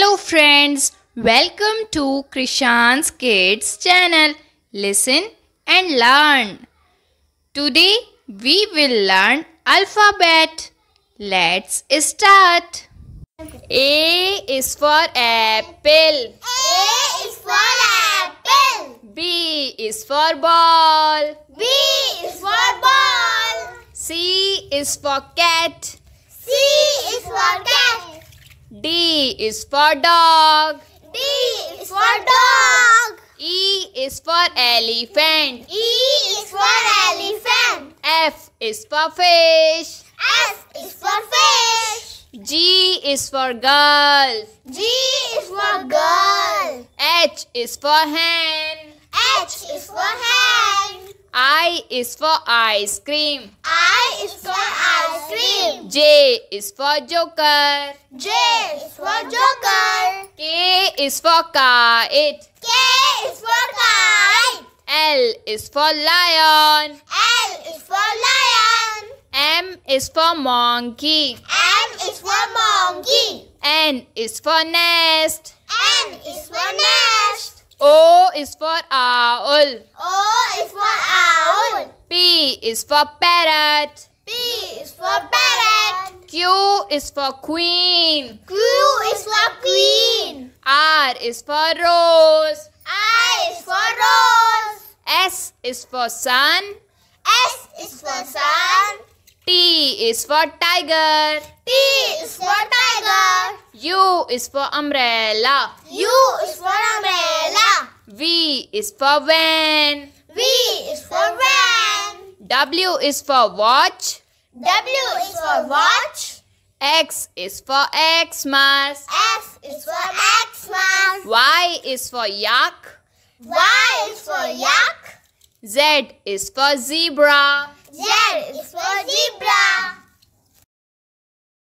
Hello friends, welcome to Krishan's Kids channel. Listen and learn. Today we will learn alphabet. Let's start. A is for apple. A is for apple. B is for ball. B is for ball. C is for cat. C is for cat. D is for dog. D is for dog. E is for elephant. E is for elephant. F is for fish. F is for fish. G is for girl. G is for girl. H is for hand. I is for ice cream. I is for ice cream. J is for joker. J is for joker. K is for kite. K is for kite. L is for lion. L is for lion. M is for monkey. M is for monkey. N is for nest. N is for nest. O is for owl. O is for owl. P is for parrot. P is for parrot. Q is for queen. Q is for queen. R is for rose. R is for rose. S is for sun. S is for sun. T is for tiger. T is for tiger. U is for umbrella. U is for umbrella. V is for van. V is for W is for watch. W is for watch. X is for Xmas. X is for Xmas. Y is for yak. Y is for yak. Z is for zebra. Z is for zebra.